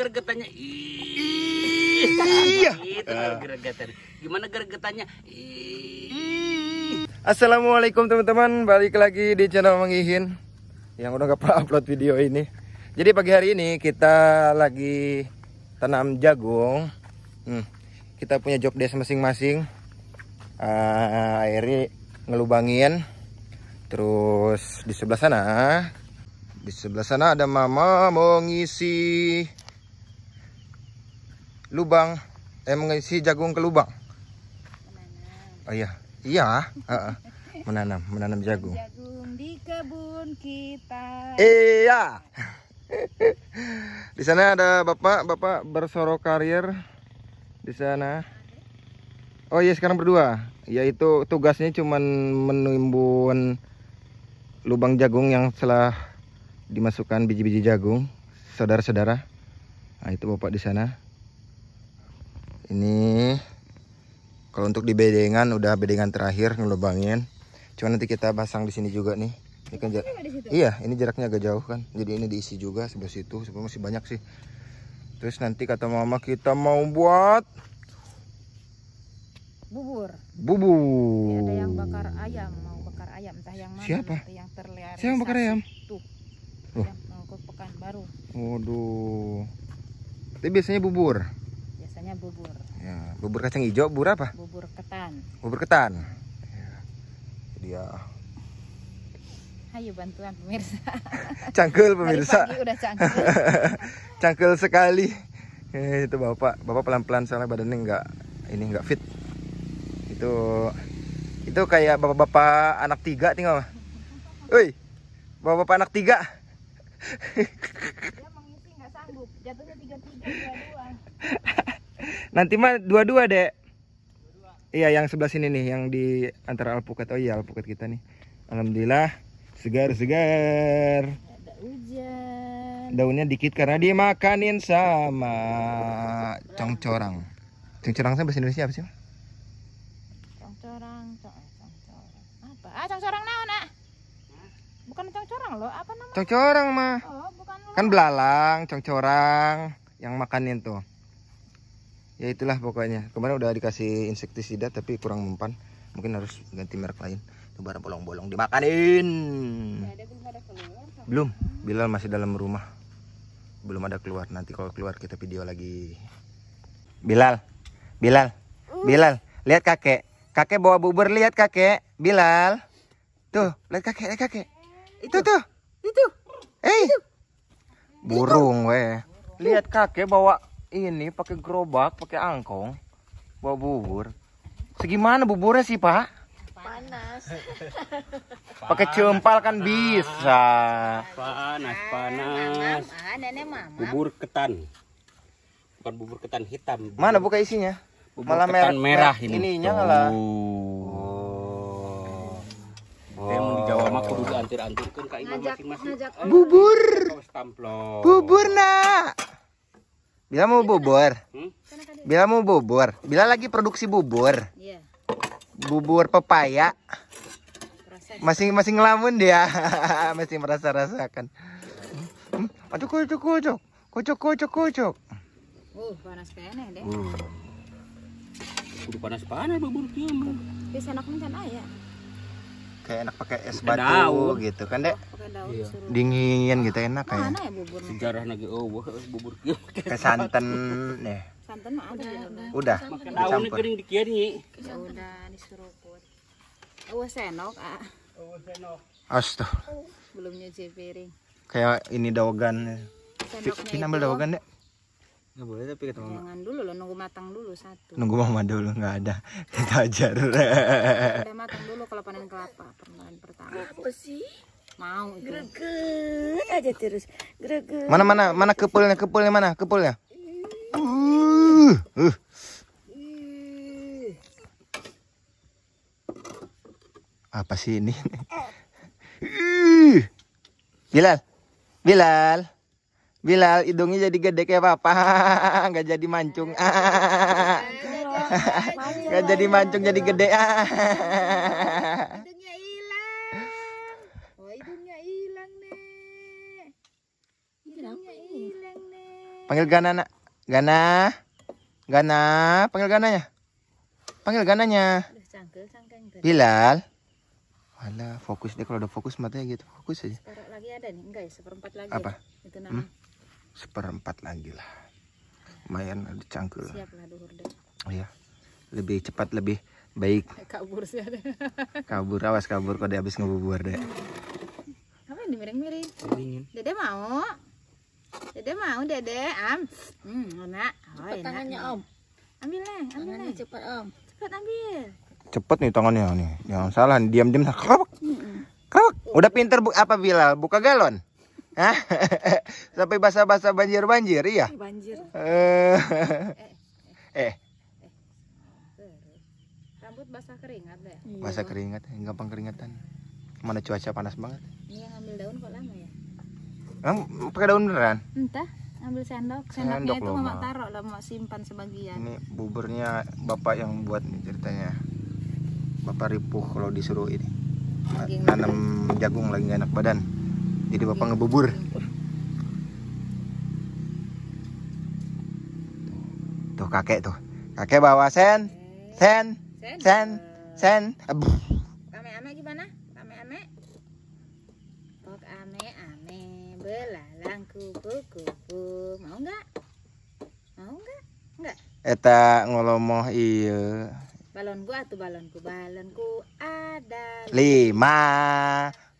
gergetannya? Iya. iya. Gimana gergetannya? Iya. Assalamualaikum teman-teman, balik lagi di channel mengihin yang udah gak pernah upload video ini. Jadi pagi hari ini kita lagi tanam jagung. Hmm, kita punya job desk masing-masing. Uh, ah, akhirnya ngelubangin. Terus di sebelah sana, di sebelah sana ada mama mau ngisi lubang eh mengisi jagung ke lubang menanam. oh iya iya uh, uh. menanam menanam jagung jagung di kebun kita iya di sana ada bapak bapak bersoro karier di sana oh iya sekarang berdua yaitu tugasnya cuma menimbun lubang jagung yang telah dimasukkan biji-biji jagung saudara-saudara nah, itu bapak di sana ini kalau untuk di bedengan udah bedengan terakhir ngelubangin cuma nanti kita pasang di sini juga nih ini kan jar iya ini jaraknya agak jauh kan jadi ini diisi juga sebelah situ sebelah masih banyak sih terus nanti kata mama kita mau buat bubur bubur ini iya, ada yang bakar ayam mau bakar ayam entah yang mana siapa yang terlihat siapa yang bakar ayam tuh Loh. yang pekan baru waduh tapi biasanya bubur biasanya bubur. Ya, bubur kacang hijau, bubur apa? Bubur ketan. Bubur ketan. Ya. Jadi ya. Ayo bantuan pemirsa. Cangkel pemirsa. Hari pagi udah cangkel. cangkel sekali. Eh, itu bapak, bapak pelan-pelan soalnya badannya nggak ini nggak fit. Itu itu kayak bapak-bapak anak tiga tinggal. Woi, bapak-bapak anak tiga. Dia mengisi nggak sanggup, jatuhnya tiga tiga dua dua. Nanti mah dua-dua dek. Iya yang sebelah sini nih yang di antara alpukat. Oh iya alpukat kita nih. Alhamdulillah segar-segar. Daunnya dikit karena dimakanin sama congcorang. Congcorang saya bahasa Indonesia apa sih? Congcorang, eh, congcorang. Apa? Ah congcorang naon nak ah? Bukan congcorang loh, apa namanya? Congcorang mah. Oh, kan belalang, congcorang yang makanin tuh ya itulah pokoknya kemarin udah dikasih insektisida tapi kurang mempan mungkin harus ganti merek lain itu barang bolong-bolong dimakanin belum Bilal masih dalam rumah belum ada keluar nanti kalau keluar kita video lagi Bilal Bilal oh. Bilal lihat kakek kakek bawa bubur lihat kakek Bilal tuh lihat kakek lihat kakek itu tuh itu eh burung weh lihat kakek bawa ini pakai gerobak pakai angkong bawa bubur segimana buburnya sih pak panas pakai cempal kan bisa panas nah, panas bubur ketan bukan bubur ketan hitam bubur. mana buka isinya bubur malah ketan merah, merah ini ininya lah Oh. oh. Eh, bubur. Bubur Nak. Bila mau kan- bubur. Hmm? Bila mau bubur. Bila lagi produksi bubur. Iya. Bubur pepaya. Masih masih ngelamun dia. masih merasa rasakan. Hmm? Hmm? Aduh kocok kocok. Kocok kocok kocok. Uh, panas kene deh. Uh. Kudu panas-panas bubur kieu mah. Wis enak mencan aya kayak enak pakai es batu Kedau. gitu kan dek iya. dingin gitu enak kayak nah, ya sejarah lagi oh bubur ke santan nih ya. santan mah ada udah daun kering dikian nih ya udah disuruput oh senok ah oh senok astaga belum nyuci piring kayak ini daugan Sendoknya Pin ambil dek nggak boleh tapi ketemu jangan mama. dulu lo nunggu matang dulu satu nunggu mama dulu nggak ada kita ajar udah matang dulu kalau panen kelapa permulaan pertama apa sih mau itu greget aja terus greget mana mana mana kepulnya kepulnya mana kepulnya uh, uh. apa sih ini uh. Bilal Bilal Bilal hidungnya jadi gede kayak papa nggak jadi mancung nggak jadi mancung jadi gede hidungnya hilang oh hidungnya hilang nih hidungnya hilang nih panggil Gana nak Gana Gana panggil Gananya panggil Gananya Bilal Alah, fokus deh kalau udah fokus matanya gitu. Fokus aja. lagi ada nih, enggak ya? Seperempat lagi. Apa? Ya? Itu hmm? nama seperempat lagi lah lumayan ada cangkul siap lah ya lebih cepat lebih baik kabur sih ada kabur awas kabur kode habis ngebubur deh apa yang dimiring-miring dingin dede mau dede mau dede am hmm enak oh, cepet enak, tangannya om ambil lah eh, ambil lah eh. cepet om Cepet ambil cepet nih tangannya nih jangan salah diam-diam krok krok udah pinter bu apa Bilal buka galon Hah? Sampai basah-basah banjir-banjir, iya? Banjir. Eh. eh. eh. Rambut basah keringat deh. Iya. Basah keringat, gampang keringatan. Mana cuaca panas banget. Ini yang ambil daun kok lama ya? Kamu pakai daun beneran? Entah, ambil sendok. Sendoknya sendok itu mau taruh lah, mau simpan sebagian. Ini buburnya bapak yang buat nih ceritanya. Bapak ripuh kalau disuruh ini. Tanam jagung lagi enak badan jadi bapak ngebubur tuh kakek tuh kakek bawa sen sen sen sen ame ame gimana ame ame pok ame ame belalang kupu kupu mau nggak mau nggak nggak eta ngolomoh iya balonku atau balonku balonku ada lima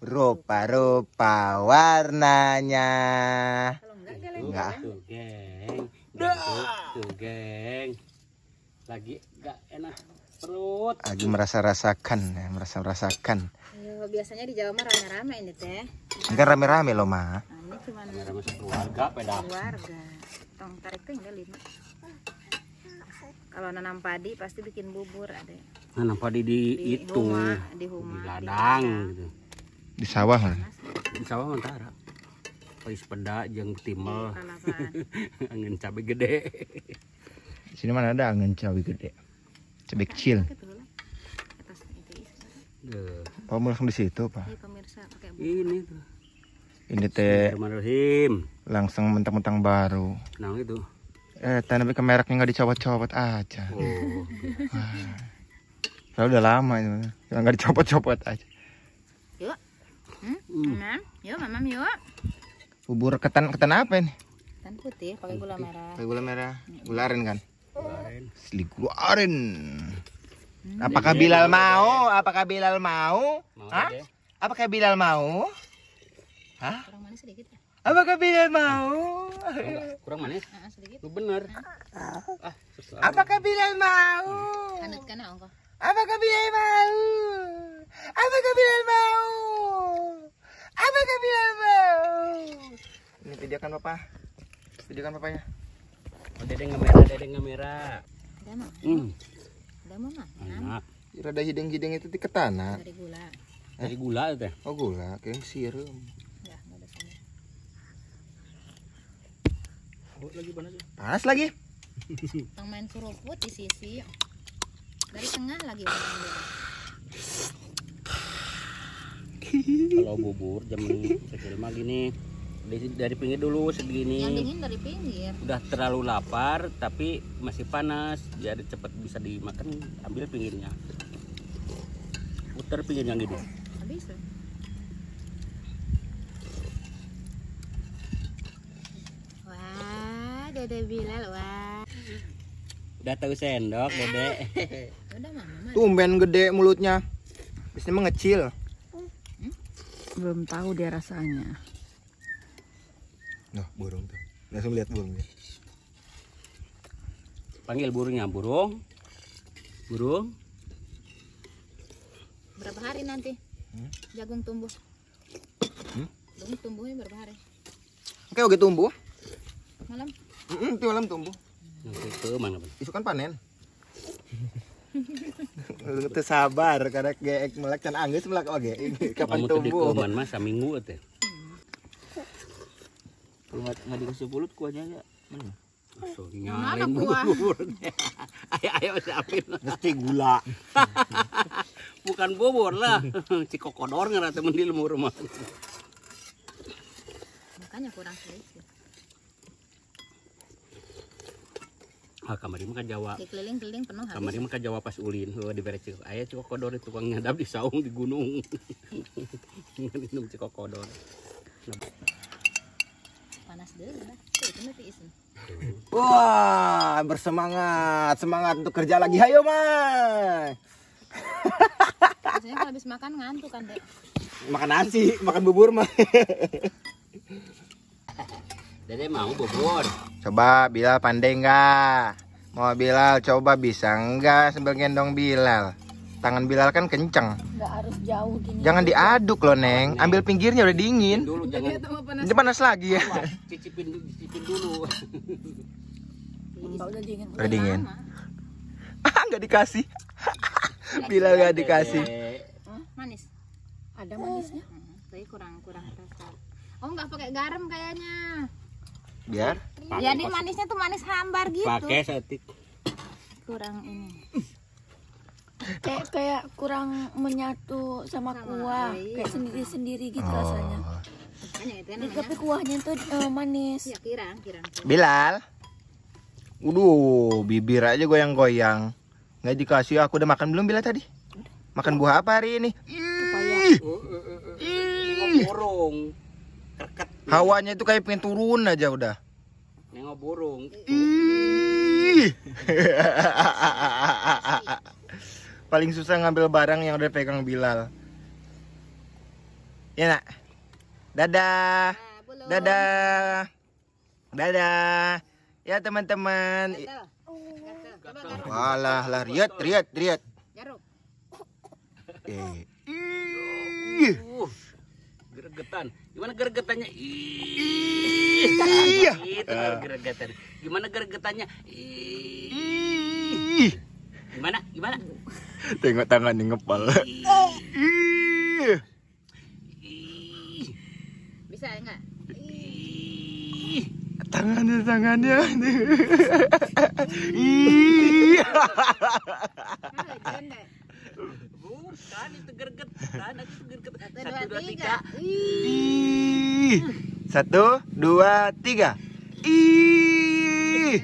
rupa-rupa warnanya. Enggak. Kan? Tuh, geng. Tuh, geng. Lagi enggak enak perut. Lagi merasa-rasakan ya, merasa-rasakan. biasanya di Jawa Merah rame-rame ini teh. Enggak rame-rame loh, Ma. Nah, ini cuma rame keluarga peda. Keluarga. Tong tarik tuh enggak lima. Kalau nanam padi pasti bikin bubur, Adek. Nanam padi di, di itu, huma, di, huma, di ladang di gitu di sawah kan, di sawah mentara Pais peda jeng timel iya, angin cabai gede sini mana ada angin cabai gede cabai kecil Oh, mulai di situ, Pak. Iya, ini tuh. Ini teh langsung mentang-mentang baru. Nah, itu. Eh, tapi ke mereknya nggak dicopot-copot aja. Oh. Lalu udah lama ini, nggak dicopot-copot aja. Hmm? Hmm. Nah, Mam, yuk mamam yuk. Bubur ketan ketan apa ini? Ketan putih pakai gula merah. Pakai gula merah. Gula aren kan? aren. gula aren. Hmm. Apakah iya, Bilal mau? Apakah Bilal mau? Hah? Apakah Bilal mau? Hah? Kurang manis sedikit ya. Apakah Bilal mau? Kurang manis? Nah, sedikit. Lu bener. Nah. Ah, ah Apakah Bilal mau? Anut kan Apakah Bilal mau? Apa bilang mau? Apa bilang mau? Ini video kan papa. kan papanya. Oh, dedeng merah, dedeng merah. Ada mah. Hmm. Ada mama. Enak. Rada hidung-hidung itu di ketana. Dari gula. Eh? Dari gula itu ya? Oh gula, kayak sirum Ya, ada sama. Oh, lagi panas. Ya? Panas lagi. Tang main keruput di sisi. Dari tengah lagi. kalau bubur jam kecil mah gini dari, pinggir dulu segini dingin dari pinggir udah terlalu lapar tapi masih panas jadi cepat bisa dimakan ambil pinggirnya putar pinggirnya gitu gini. wah dede bilal wah udah tahu sendok dede udah tumben gede mulutnya biasanya mengecil belum tahu dia rasanya nah burung tuh langsung lihat burungnya panggil burungnya burung burung berapa hari nanti hmm? jagung tumbuh hmm? jagung tumbuhnya berapa hari oke oke tumbuh malam mm -mm, malam tumbuh hmm. itu mana isu kan panen Teu sabar karena geek melek dan anggeus melek oge. Oh, kapan tumbuh? Kamu masa minggu teh. Kalau nggak dikasih pulut kuahnya ya. Mana? Nyalin bubur. Ayo ayo siapin. Mesti gula. Bukan bubur lah. Cikokodor nggak ngerasa mendil rumah. Makanya kurang selesai. kamari mah Jawa keliling-keliling penuh habis kamari mah Jawa pas ulin heuh di bere Ayah aya cikokodor tukang nyadap di saung di gunung minum cikokodor panas deh Wah, bersemangat, semangat untuk kerja lagi. Hayo, mas. Biasanya kalau habis makan ngantuk kan, Dek. Makan nasi, makan bubur mah. Dede mau bubur. Coba Bilal pandai nggak? Mau Bilal coba bisa nggak sambil gendong Bilal? Tangan Bilal kan kenceng. Nggak harus jauh gini. Jangan gitu. diaduk loh Neng. Neng. Iya. Ambil pinggirnya udah dingin. Dulu jangan. Panas. Ini panas lagi ya. Iya, cicipin dulu, cicipin dulu. udah dingin. Udah, dingin. Ah, nggak dikasih. Bilal nggak dikasih. manis. Ada manisnya? Hmm, tapi kurang kurang rasa. Oh nggak pakai garam kayaknya biar Pake jadi pas. manisnya tuh manis hambar gitu pakai setik kurang ini kayak kayak kurang menyatu sama, sama kuah air. kayak sendiri sendiri gitu oh. rasanya itu kan tapi kuahnya tuh uh, manis ya, kirang, kirang, Bilal Waduh, bibir aja goyang-goyang. Nggak dikasih aku udah makan belum Bila tadi? Makan buah apa hari ini? Ya? Ih. Borong. Oh, eh, eh, kerket. Hawanya itu kayak pengen turun aja udah. Nengok burung. Paling susah ngambil barang yang udah pegang Bilal. Ya nak. Dadah. Nah, Dadah. Dadah. Ya teman-teman. Walah lah riat riat riat. Jarum. Eh gregetan gimana gergetannya iya itu uh. Ah. gergetan gimana gergetannya Ih. gimana gimana tengok tangan nih ngepal bisa ya, enggak tangannya tangannya iya kan itu gerget kan itu gerget satu dua tiga ih satu dua tiga ih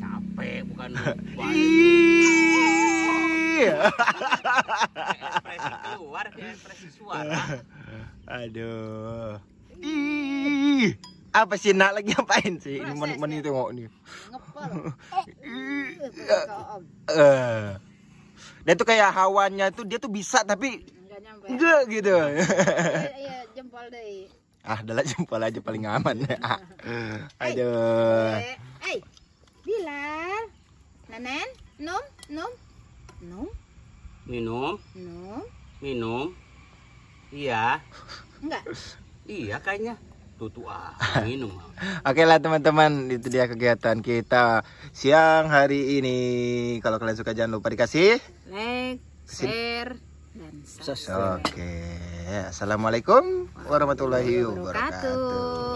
capek bukan ih ekspresi keluar ekspresi suara aduh ih apa sih nak lagi ngapain sih ini men itu ngok nih ngepel eh dia tuh kayak hawanya tuh dia tuh bisa tapi enggak gitu. Iya, iya, jempol deh. Ah, adalah jempol aja paling aman. Ya. Ah. Aduh. Hey, Bilal. Nanen, nom, nom. Nom. Minum. Nom. Minum. Iya. Enggak. Iya kayaknya. Ah, minum ah. oke lah teman-teman itu dia kegiatan kita siang hari ini kalau kalian suka jangan lupa dikasih like share dan subscribe oke assalamualaikum warahmatullahi wabarakatuh